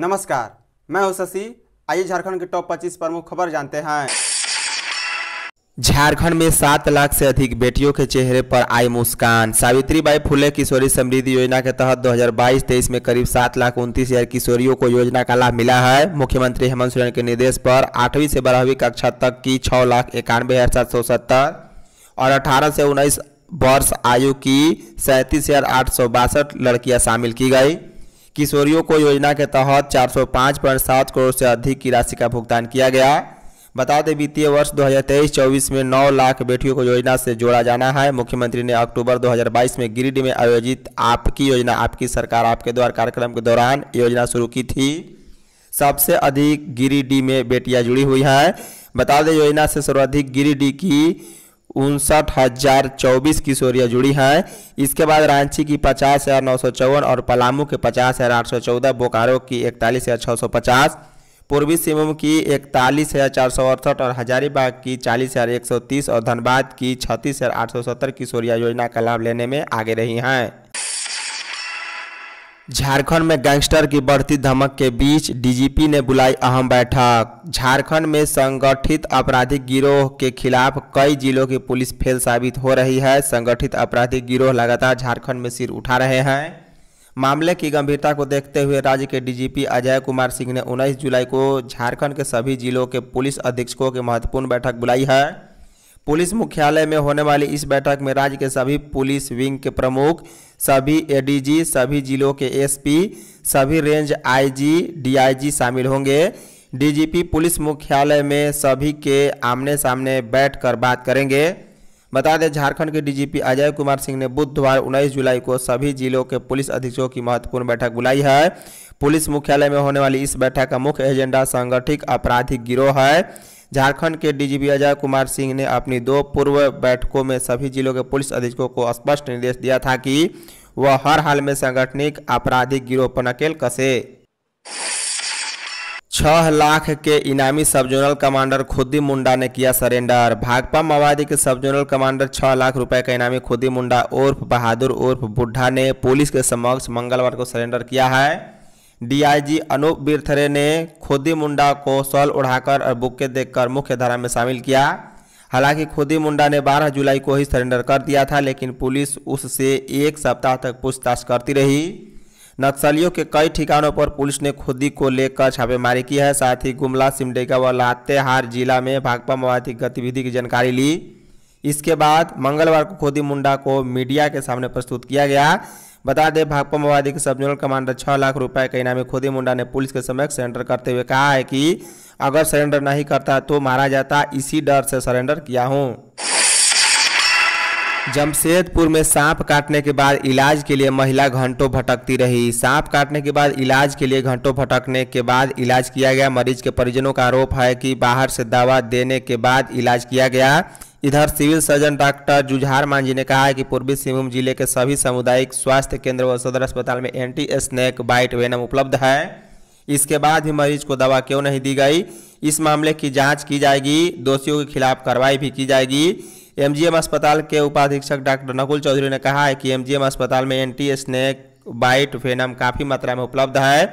नमस्कार मैं हूं शशि आइए झारखंड के टॉप 25 प्रमुख खबर जानते हैं झारखंड में सात लाख से अधिक बेटियों के चेहरे पर आई मुस्कान सावित्री बाई फुले किशोरी समृद्धि योजना के तहत 2022-23 में करीब सात लाख उनतीस हजार किशोरियों को योजना का लाभ मिला है मुख्यमंत्री हेमंत सोरेन के निर्देश पर आठवीं से बारहवीं कक्षा तक की छः लाख इक्यानवे हजार सात सौ सत्तर और अठारह से उन्नीस वर्ष आयु की सैंतीस हजार आठ सौ बासठ लड़कियाँ शामिल की गई किशोरियों को योजना के तहत चार सौ पॉइंट सात करोड़ से अधिक की राशि का भुगतान किया गया बता दें वित्तीय वर्ष 2023-24 में 9 लाख बेटियों को योजना से जोड़ा जाना है मुख्यमंत्री ने अक्टूबर 2022 में गिरिडीह में आयोजित आपकी योजना आपकी सरकार आपके द्वार कार्यक्रम के दौरान योजना शुरू की थी सबसे अधिक गिरिडीह में बेटियां जुड़ी हुई हैं बता दें योजना से सर्वाधिक गिरिडीह की उनसठ हजार चौबीस किशोरियाँ जुड़ी हैं इसके बाद रांची की पचास हज़ार नौ सौ चौवन और पलामू के पचास हज़ार आठ सौ चौदह बोकारो की इकतालीस हज़ार छः सौ पचास पूर्वी सिंहभूम की इकतालीस हज़ार चार सौ अड़सठ और हजारीबाग की चालीस हज़ार एक सौ तीस और धनबाद की छत्तीस हज़ार आठ सौ सत्तर किशोरिया योजना का लाभ लेने में आगे रही हैं झारखंड में गैंगस्टर की बढ़ती धमक के बीच डीजीपी ने बुलाई अहम बैठक झारखंड में संगठित आपराधिक गिरोह के खिलाफ कई जिलों की पुलिस फेल साबित हो रही है संगठित आपराधिक गिरोह लगातार झारखंड में सिर उठा रहे हैं मामले की गंभीरता को देखते हुए राज्य के डीजीपी अजय कुमार सिंह ने 19 जुलाई को झारखंड के सभी जिलों के पुलिस अधीक्षकों की महत्वपूर्ण बैठक बुलाई है पुलिस मुख्यालय में होने वाली इस बैठक में राज्य के सभी पुलिस विंग के प्रमुख सभी एडीजी सभी जिलों के एसपी सभी रेंज आईजी डीआईजी शामिल होंगे डीजीपी पुलिस मुख्यालय में सभी के आमने सामने बैठकर बात करेंगे बता दें झारखंड के डीजीपी अजय कुमार सिंह ने बुधवार 19 जुलाई को सभी जिलों के पुलिस अधीक्षकों की महत्वपूर्ण बैठक बुलाई है पुलिस मुख्यालय में होने वाली इस बैठक का मुख्य एजेंडा संगठित आपराधिक गिरोह है झारखंड के डीजीपी अजय कुमार सिंह ने अपनी दो पूर्व बैठकों में सभी जिलों के पुलिस अधीक्षकों को स्पष्ट निर्देश दिया था कि वह हर हाल में सांगठनिक आपराधिक गिरोह पर नकेल कसे छह लाख के इनामी सब जोनल कमांडर खुदी मुंडा ने किया सरेंडर भाकपा माओवादी के सब जोनल कमांडर छह लाख रुपए का इनामी खुदी मुंडा उर्फ बहादुर उर्फ बुढ़ा ने पुलिस के समक्ष मंगलवार को सरेंडर किया है डीआईजी अनूप बीरथरे ने खुदी मुंडा को सल उड़ाकर और बुक्के देखकर मुख्य धारा में शामिल किया हालांकि खुदी मुंडा ने 12 जुलाई को ही सरेंडर कर दिया था लेकिन पुलिस उससे एक सप्ताह तक पूछताछ करती रही नक्सलियों के कई ठिकानों पर पुलिस ने खुदी को लेकर छापेमारी की है साथ ही गुमला सिमडेगा व लातेहार जिला में भाकपा माओवादी गतिविधि की जानकारी ली इसके बाद मंगलवार को खुदी मुंडा को मीडिया के सामने प्रस्तुत किया गया बता दें भाकपा माओवादी के सब जोनल कमांडर छह लाख रुपए के इनामी खुदी मुंडा ने पुलिस के समक्ष सरेंडर करते हुए कहा है कि अगर सरेंडर नहीं करता तो मारा जाता इसी डर से सरेंडर किया हूँ जमशेदपुर में सांप काटने के बाद इलाज के लिए महिला घंटों भटकती रही सांप काटने के बाद इलाज के लिए घंटों भटकने के बाद इलाज किया गया मरीज के परिजनों का आरोप है कि बाहर से दवा देने के बाद इलाज किया गया इधर civil surgeon doctor Jujhar Manjhi ने कहा है कि पूर्वी सिंहभूम जिले के सभी सामुदायिक स्वास्थ्य केंद्र व सदर अस्पताल में एंटी स्नैक बाइट वेनम उपलब्ध है इसके बाद ही मरीज को दवा क्यों नहीं दी गई इस मामले की जांच की जाएगी दोषियों के खिलाफ कार्रवाई भी की जाएगी एमजीएम अस्पताल के उपाधीक्षक डॉक्टर नकुल चौधरी ने कहा है कि एमजीएम अस्पताल में एंटी स्नैक बाइट वेनम काफ़ी मात्रा में उपलब्ध है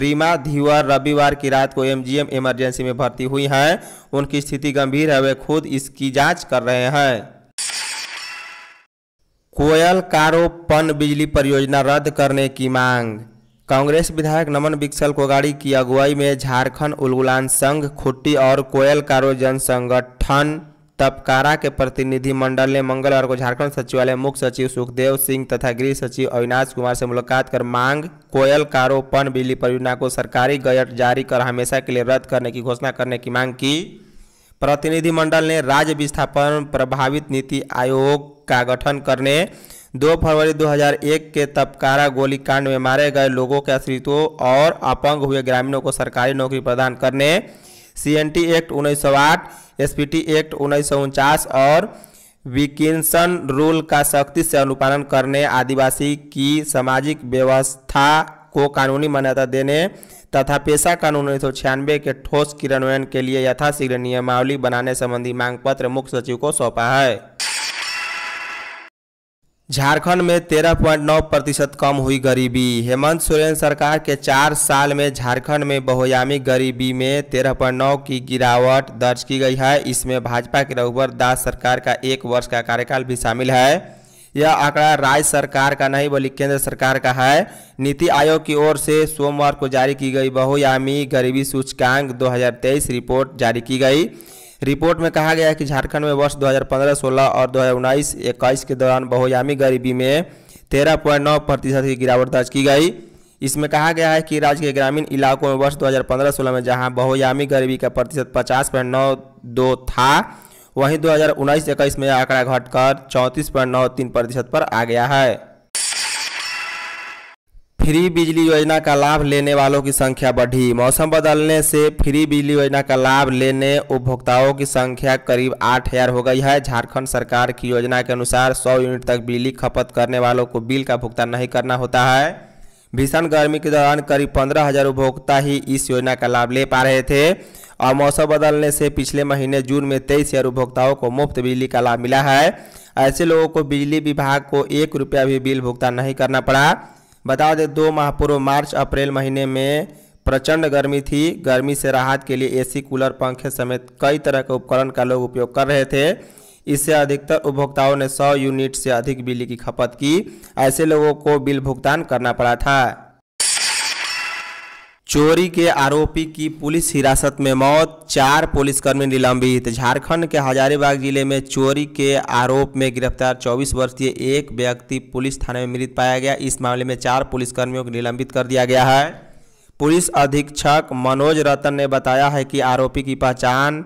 रीमा धीवर रविवार की रात को एमजीएम इमरजेंसी में भर्ती हुई हैं उनकी स्थिति गंभीर है वे खुद इसकी जांच कर रहे हैं कोयल कारो पन बिजली परियोजना रद्द करने की मांग कांग्रेस विधायक नमन बिक्सल कोगाड़ी की अगुवाई में झारखंड उलगुलान संघ खुट्टी और कोयल कारो जन संगठन तपकारा के प्रतिनिधि मंडल ने मंगलवार को झारखंड सचिवालय मुख्य सचिव सुखदेव सिंह तथा गृह सचिव अविनाश कुमार से मुलाकात कर मांग कोयल कारो पन बिजली परियोजना को सरकारी गजट जारी कर हमेशा के लिए रद्द करने की घोषणा करने की मांग की प्रतिनिधिमंडल ने राज्य विस्थापन प्रभावित नीति आयोग का गठन करने दो फरवरी 2001 के तपकारा गोलीकांड में मारे गए लोगों के आश्रितों और अपंग हुए ग्रामीणों को सरकारी नौकरी प्रदान करने सीएनटी एक्ट उन्नीस सौ आठ टी एक्ट उन्नीस सौ उनचास और विकिंसन रूल का सख्ती से अनुपालन करने आदिवासी की सामाजिक व्यवस्था को कानूनी मान्यता देने तथा पेशा कानून उन्नीस सौ छियानवे के ठोस क्रियान्वयन के लिए यथाशीघ्र नियमावली बनाने संबंधी मांग पत्र मुख्य सचिव को सौंपा है झारखंड में 13.9 प्रतिशत कम हुई गरीबी हेमंत सोरेन सरकार के चार साल में झारखंड में बहुयामी गरीबी में 13.9 की गिरावट दर्ज की गई है इसमें भाजपा के रघुवर दास सरकार का एक वर्ष का कार्यकाल भी शामिल है यह आंकड़ा राज्य सरकार का नहीं बल्कि केंद्र सरकार का है नीति आयोग की ओर से सोमवार को जारी की गई बहुयामी गरीबी सूचकांक दो रिपोर्ट जारी की गई रिपोर्ट में कहा गया है कि झारखंड में वर्ष 2015, 16 और 2019, 21 के दौरान बहुयामी गरीबी में 13.9 प्रतिशत की गिरावट दर्ज की गई इसमें कहा गया है कि राज्य के ग्रामीण इलाकों में वर्ष 2015-16 में जहां बहुयामी गरीबी का प्रतिशत पचास पॉइंट नौ दो था वहीं 2019-21 में आंकड़ा घटकर चौंतीस पॉइंट नौ तीन प्रतिशत पर आ गया है फ्री बिजली योजना का लाभ लेने वालों की संख्या बढ़ी मौसम बदलने से फ्री बिजली योजना का लाभ लेने उपभोक्ताओं की संख्या करीब आठ हजार हो गई है झारखंड सरकार की योजना के अनुसार सौ यूनिट तक बिजली खपत करने वालों को बिल का भुगतान नहीं करना होता है भीषण गर्मी के दौरान करीब पंद्रह हजार उपभोक्ता ही इस योजना का लाभ ले पा रहे थे और मौसम बदलने से पिछले महीने जून में तेईस हजार उपभोक्ताओं को मुफ्त बिजली का लाभ मिला है ऐसे लोगों को बिजली विभाग को एक रुपया भी बिल भुगतान नहीं करना पड़ा बता दें दो माह पूर्व मार्च अप्रैल महीने में प्रचंड गर्मी थी गर्मी से राहत के लिए एसी कूलर पंखे समेत कई तरह के उपकरण का लोग उपयोग कर रहे थे इससे अधिकतर उपभोक्ताओं ने 100 यूनिट से अधिक बिजली की खपत की ऐसे लोगों को बिल भुगतान करना पड़ा था चोरी के आरोपी की पुलिस हिरासत में मौत चार पुलिसकर्मी निलंबित झारखंड के हजारीबाग जिले में चोरी के आरोप में गिरफ्तार 24 वर्षीय एक व्यक्ति पुलिस थाने में मृत पाया गया इस मामले में चार पुलिसकर्मियों को निलंबित कर दिया गया है पुलिस अधीक्षक मनोज रतन ने बताया है कि आरोपी की पहचान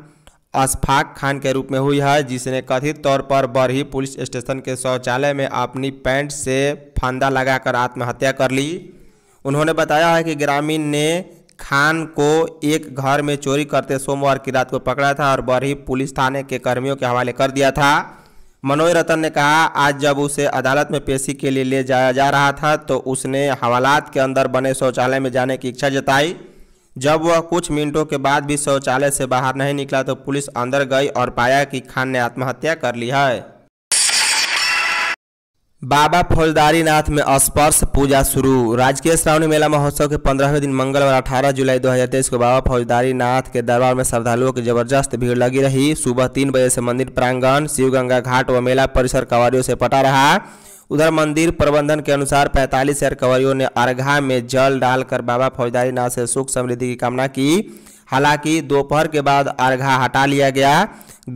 अशफाक खान के रूप में हुई है जिसने कथित तौर पर बरही पुलिस स्टेशन के शौचालय में अपनी पैंट से फंदा लगाकर आत्महत्या कर ली उन्होंने बताया है कि ग्रामीण ने खान को एक घर में चोरी करते सोमवार की रात को पकड़ा था और बरही पुलिस थाने के कर्मियों के हवाले कर दिया था मनोज रतन ने कहा आज जब उसे अदालत में पेशी के लिए ले जाया जा रहा था तो उसने हवालात के अंदर बने शौचालय में जाने की इच्छा जताई जब वह कुछ मिनटों के बाद भी शौचालय से बाहर नहीं निकला तो पुलिस अंदर गई और पाया कि खान ने आत्महत्या कर ली है बाबा फौजदारी नाथ में स्पर्श पूजा शुरू राजकीय श्रावणी मेला महोत्सव के पंद्रहवें दिन मंगलवार 18 जुलाई 2023 को बाबा फौजदारी नाथ के दरबार में श्रद्धालुओं की जबरदस्त भीड़ लगी रही सुबह तीन बजे से मंदिर प्रांगण शिवगंगा घाट व मेला परिसर कवारियों से पटा रहा उधर मंदिर प्रबंधन के अनुसार पैंतालीस हजार कवरियों ने अर्घा में जल डालकर बाबा फौजदारी नाथ से सुख समृद्धि की कामना की हालांकि दोपहर के बाद अर्घा हटा लिया गया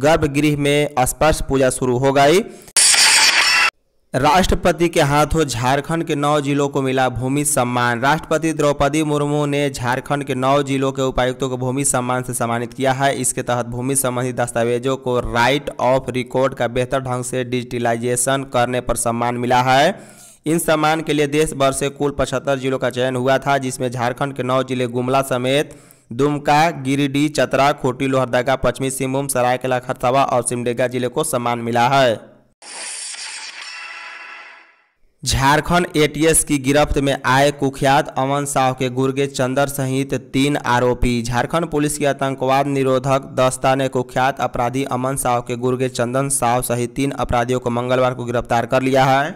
गर्भगृह में स्पर्श पूजा शुरू हो गई राष्ट्रपति के हाथों झारखंड के नौ जिलों को मिला भूमि सम्मान राष्ट्रपति द्रौपदी मुर्मू ने झारखंड के नौ जिलों के उपायुक्तों को भूमि सम्मान से सम्मानित किया है इसके तहत भूमि संबंधी दस्तावेजों को राइट ऑफ रिकॉर्ड का बेहतर ढंग से डिजिटलाइजेशन करने पर सम्मान मिला है इन सम्मान के लिए देश भर से कुल पचहत्तर जिलों का चयन हुआ था जिसमें झारखंड के नौ जिले गुमला समेत दुमका गिरिडीह चतरा खोटी लोहरदगा पश्चिमी सिंहभूम सरायकला खरसावा और सिमडेगा जिले को सम्मान मिला है झारखंड एटीएस की गिरफ्त में आए कुख्यात अमन साह के गुर्गे चंदर सहित तीन आरोपी झारखंड पुलिस की आतंकवाद निरोधक दस्ता ने कुख्यात अपराधी अमन साह के गुर्गे चंदन साह सहित तीन अपराधियों को मंगलवार को गिरफ्तार कर लिया है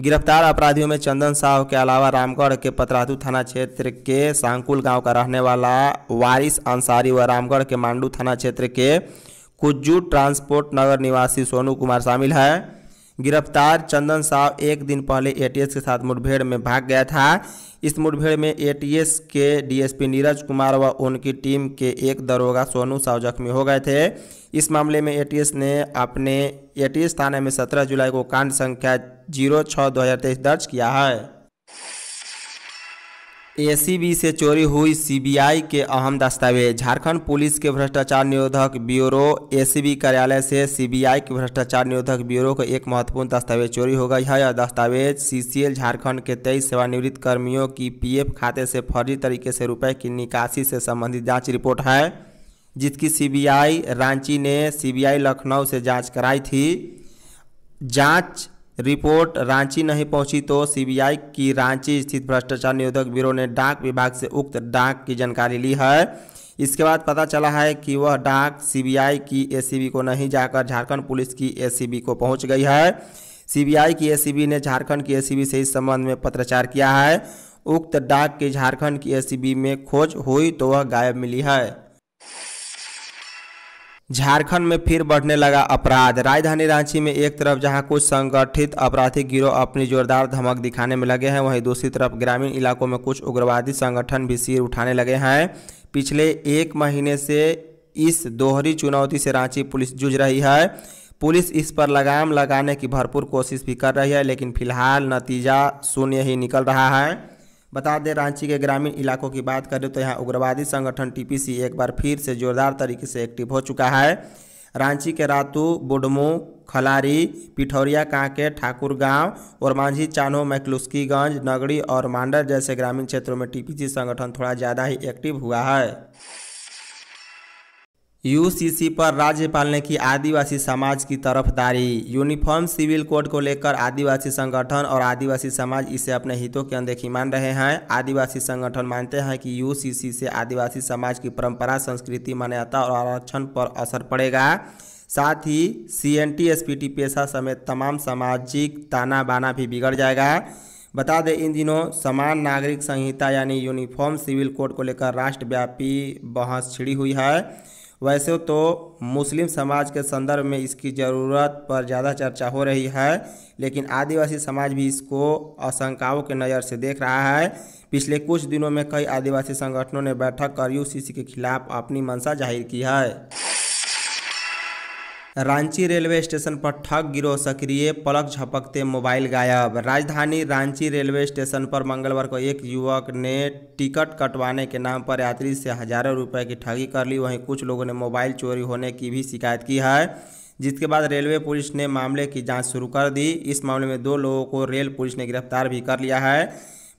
गिरफ्तार अपराधियों में चंदन साह के अलावा रामगढ़ के पतरातू थाना क्षेत्र के सांकुल गाँव का रहने वाला वारिस अंसारी व रामगढ़ के मांडू थाना क्षेत्र के कुज्जू ट्रांसपोर्ट नगर निवासी सोनू कुमार शामिल है गिरफ्तार चंदन साव एक दिन पहले एटीएस के साथ मुठभेड़ में भाग गया था इस मुठभेड़ में एटीएस के डीएसपी नीरज कुमार व उनकी टीम के एक दरोगा सोनू साव जख्मी हो गए थे इस मामले में एटीएस ने अपने एटीएस थाने में 17 जुलाई को कांड संख्या जीरो छः दो दर्ज किया है एसीबी से चोरी हुई सीबीआई के अहम दस्तावेज झारखंड पुलिस के भ्रष्टाचार निरोधक ब्यूरो एसीबी कार्यालय से सीबीआई के भ्रष्टाचार निरोधक ब्यूरो का एक महत्वपूर्ण दस्तावेज चोरी हो गई है यह दस्तावेज सीसीएल झारखंड के तेईस सेवानिवृत्त कर्मियों की पीएफ खाते से फर्जी तरीके से रुपए की निकासी से संबंधित जाँच रिपोर्ट है जिसकी सी रांची ने सी लखनऊ से जाँच कराई थी जाँच रिपोर्ट रांची नहीं पहुंची तो सीबीआई की रांची स्थित भ्रष्टाचार निरोधक ब्यूरो ने डाक विभाग से उक्त डाक की जानकारी ली है इसके बाद पता चला है कि वह डाक सीबीआई की एसीबी को नहीं जाकर झारखंड पुलिस की एसीबी को पहुंच गई है सीबीआई की एसीबी ने झारखंड की एसीबी से इस संबंध में पत्राचार किया है उक्त डाक के झारखंड की एसीबी में खोज हुई तो वह गायब मिली है झारखंड में फिर बढ़ने लगा अपराध राजधानी रांची में एक तरफ जहां कुछ संगठित अपराधी गिरोह अपनी जोरदार धमक दिखाने में लगे हैं वहीं दूसरी तरफ ग्रामीण इलाकों में कुछ उग्रवादी संगठन भी सिर उठाने लगे हैं पिछले एक महीने से इस दोहरी चुनौती से रांची पुलिस जूझ रही है पुलिस इस पर लगाम लगाने की भरपूर कोशिश भी कर रही है लेकिन फिलहाल नतीजा शून्य ही निकल रहा है बता दें रांची के ग्रामीण इलाकों की बात करें तो यहाँ उग्रवादी संगठन टीपीसी एक बार फिर से जोरदार तरीके से एक्टिव हो चुका है रांची के रातू बुडमो खलारी पिठौरिया कांके ठाकुर गांव और मांझी चानो मैकलुस्कीगंज नगड़ी और मांडर जैसे ग्रामीण क्षेत्रों में टीपीसी संगठन थोड़ा ज़्यादा ही एक्टिव हुआ है यूसीसी पर राज्यपाल ने की आदिवासी समाज की तरफदारी यूनिफॉर्म सिविल कोड को लेकर आदिवासी संगठन और आदिवासी समाज इसे अपने हितों की अनदेखी मान रहे हैं आदिवासी संगठन मानते हैं कि यूसीसी से आदिवासी समाज की परंपरा संस्कृति मान्यता और आरक्षण पर असर पड़ेगा साथ ही C N T S P T पेशा समेत तमाम सामाजिक ताना बाना भी बिगड़ जाएगा बता दें इन दिनों समान नागरिक संहिता यानी यूनिफॉर्म सिविल कोड को लेकर राष्ट्रव्यापी बहस छिड़ी हुई है वैसे तो मुस्लिम समाज के संदर्भ में इसकी ज़रूरत पर ज़्यादा चर्चा हो रही है लेकिन आदिवासी समाज भी इसको आशंकाओं के नज़र से देख रहा है पिछले कुछ दिनों में कई आदिवासी संगठनों ने बैठक कर यूसीसी के खिलाफ अपनी मंशा जाहिर की है रांची रेलवे स्टेशन पर ठग गिरोह सक्रिय पलक झपकते मोबाइल गायब राजधानी रांची रेलवे स्टेशन पर मंगलवार को एक युवक ने टिकट कटवाने के नाम पर यात्री से हजारों रुपए की ठगी कर ली वहीं कुछ लोगों ने मोबाइल चोरी होने की भी शिकायत की है जिसके बाद रेलवे पुलिस ने मामले की जांच शुरू कर दी इस मामले में दो लोगों को रेल पुलिस ने गिरफ्तार भी कर लिया है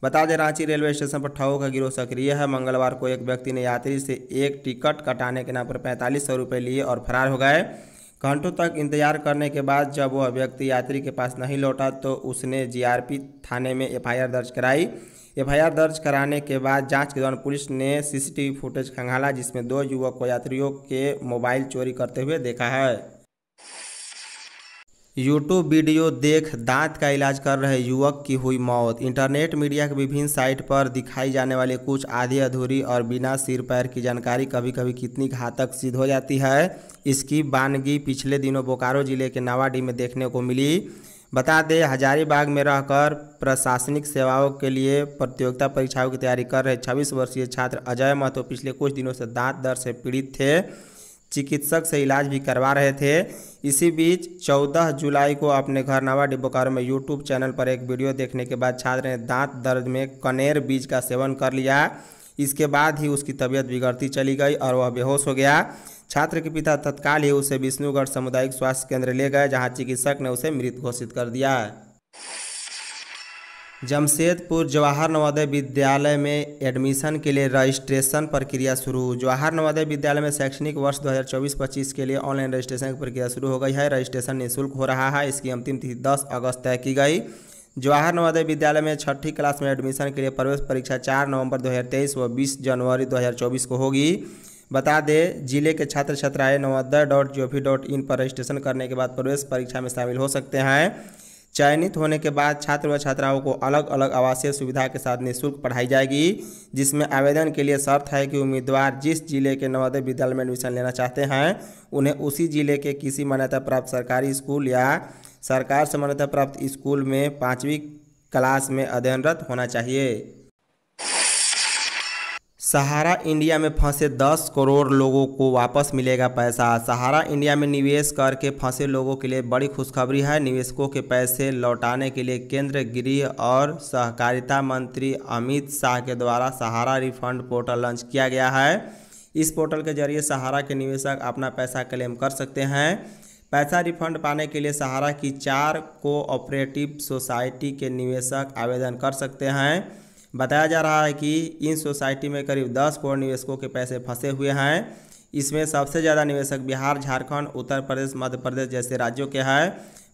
बता दें रांची रेलवे स्टेशन पर ठगों का गिरोह सक्रिय है मंगलवार को एक व्यक्ति ने यात्री से एक टिकट कटाने के नाम पर पैंतालीस सौ रुपये लिए और फरार हो गए घंटों तक इंतजार करने के बाद जब वह व्यक्ति यात्री के पास नहीं लौटा तो उसने जीआरपी थाने में एफआईआर दर्ज कराई एफआईआर दर्ज कराने के बाद जांच के दौरान पुलिस ने सीसीटीवी फुटेज खंगाला जिसमें दो युवक को यात्रियों के मोबाइल चोरी करते हुए देखा है यूट्यूब वीडियो देख दांत का इलाज कर रहे युवक की हुई मौत इंटरनेट मीडिया के विभिन्न साइट पर दिखाई जाने वाले कुछ आधी अधूरी और बिना सिर पैर की जानकारी कभी कभी कितनी घातक सिद्ध हो जाती है इसकी वानगी पिछले दिनों बोकारो जिले के नावाडी में देखने को मिली बता दें हजारीबाग में रहकर प्रशासनिक सेवाओं के लिए प्रतियोगिता परीक्षाओं की तैयारी कर रहे छब्बीस वर्षीय छात्र अजय महतो पिछले कुछ दिनों से दाँत दर से पीड़ित थे चिकित्सक से इलाज भी करवा रहे थे इसी बीच 14 जुलाई को अपने घर नवा डिब्बोकार में यूट्यूब चैनल पर एक वीडियो देखने के बाद छात्र ने दांत दर्द में कनेर बीज का सेवन कर लिया इसके बाद ही उसकी तबीयत बिगड़ती चली गई और वह बेहोश हो गया छात्र के पिता तत्काल ही उसे विष्णुगढ़ सामुदायिक स्वास्थ्य केंद्र ले गए जहाँ चिकित्सक ने उसे मृत घोषित कर दिया जमशेदपुर जवाहर नवोदय विद्यालय में एडमिशन के लिए रजिस्ट्रेशन प्रक्रिया शुरू जवाहर नवोदय विद्यालय में शैक्षणिक वर्ष 2024-25 के लिए ऑनलाइन रजिस्ट्रेशन की प्रक्रिया शुरू हो गई है रजिस्ट्रेशन निःशुल्क हो रहा है इसकी अंतिम तिथि 10 अगस्त तय की गई जवाहर नवोदय विद्यालय में छठी क्लास में एडमिशन के लिए प्रवेश परीक्षा चार नवंबर दो व बीस जनवरी दो को होगी बता दें जिले के छात्र छात्राएं Navodaya dot G O V dot in पर रजिस्ट्रेशन करने के बाद प्रवेश परीक्षा में शामिल हो सकते हैं चयनित होने के बाद छात्र व छात्राओं को अलग अलग आवासीय सुविधा के साथ निःशुल्क पढ़ाई जाएगी जिसमें आवेदन के लिए शर्त है कि उम्मीदवार जिस जिले के नवोदय विद्यालय में एडमिशन लेना चाहते हैं उन्हें उसी जिले के किसी मान्यता प्राप्त सरकारी स्कूल या सरकार से मान्यता प्राप्त स्कूल में पाँचवीं क्लास में अध्ययनरत होना चाहिए सहारा इंडिया में फंसे 10 करोड़ लोगों को वापस मिलेगा पैसा सहारा इंडिया में निवेश करके फंसे लोगों के लिए बड़ी खुशखबरी है निवेशकों के पैसे लौटाने के लिए केंद्र गृह और सहकारिता मंत्री अमित शाह के द्वारा सहारा रिफंड पोर्टल लॉन्च किया गया है इस पोर्टल के जरिए सहारा के निवेशक अपना पैसा क्लेम कर सकते हैं पैसा रिफंड पाने के लिए सहारा की चार कोऑपरेटिव सोसाइटी के निवेशक आवेदन कर सकते हैं बताया जा रहा है कि इन सोसाइटी में करीब दस करोड़ निवेशकों के पैसे फंसे हुए हैं इसमें सबसे ज़्यादा निवेशक बिहार झारखंड उत्तर प्रदेश मध्य प्रदेश जैसे राज्यों के हैं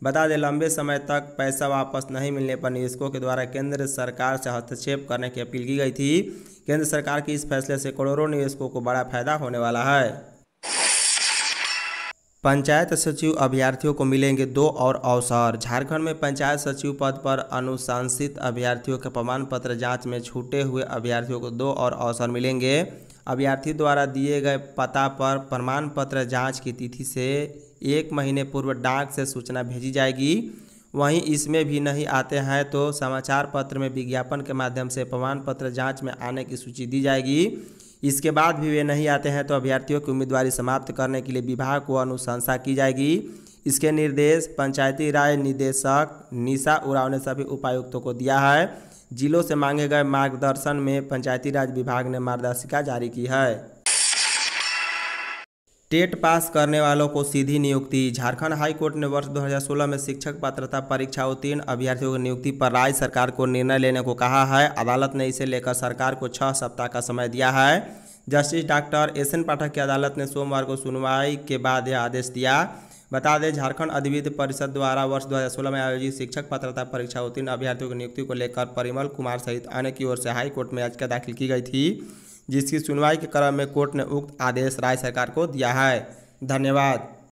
बता दें लंबे समय तक पैसा वापस नहीं मिलने पर निवेशकों के द्वारा केंद्र सरकार से हस्तक्षेप करने की अपील की गई थी केंद्र सरकार के इस फैसले से करोड़ों निवेशकों को बड़ा फायदा होने वाला है पंचायत सचिव अभ्यर्थियों को मिलेंगे दो और अवसर झारखंड में पंचायत सचिव पद पर अनुशंसित अभ्यर्थियों के प्रमाण पत्र जांच में छूटे हुए अभ्यर्थियों को दो और अवसर मिलेंगे अभ्यर्थी द्वारा दिए गए पता पर प्रमाण पत्र जांच की तिथि से एक महीने पूर्व डाक से सूचना भेजी जाएगी वहीं इसमें भी नहीं आते हैं तो समाचार पत्र में विज्ञापन के माध्यम से प्रमाण पत्र जाँच में आने की सूची दी जाएगी इसके बाद भी वे नहीं आते हैं तो अभ्यर्थियों की उम्मीदवारी समाप्त करने के लिए विभाग को अनुशंसा की जाएगी इसके निर्देश पंचायती राज निदेशक निशा उराव ने सभी उपायुक्तों को दिया है जिलों से मांगे गए मार्गदर्शन में पंचायती राज विभाग ने मार्गदर्शिका जारी की है टेट पास करने वालों को सीधी नियुक्ति झारखंड हाई कोर्ट ने वर्ष 2016 में शिक्षक पात्रता परीक्षा उत्तीर्ण अभ्यर्थियों की नियुक्ति पर राज्य सरकार को निर्णय लेने को कहा है अदालत ने इसे लेकर सरकार को छह सप्ताह का समय दिया है justice doctor S N Pathak की अदालत ने सोमवार को सुनवाई के बाद यह आदेश दिया बता दें झारखंड अधिविध परिषद द्वारा वर्ष 2016 में आयोजित शिक्षक पात्रता परीक्षा उत्तीर्ण अभ्यर्थियों की नियुक्ति को लेकर परिमल कुमार सहित अन्य की ओर से हाईकोर्ट में याचिका दाखिल की गई थी जिसकी सुनवाई के क्रम में कोर्ट ने उक्त आदेश राज्य सरकार को दिया है धन्यवाद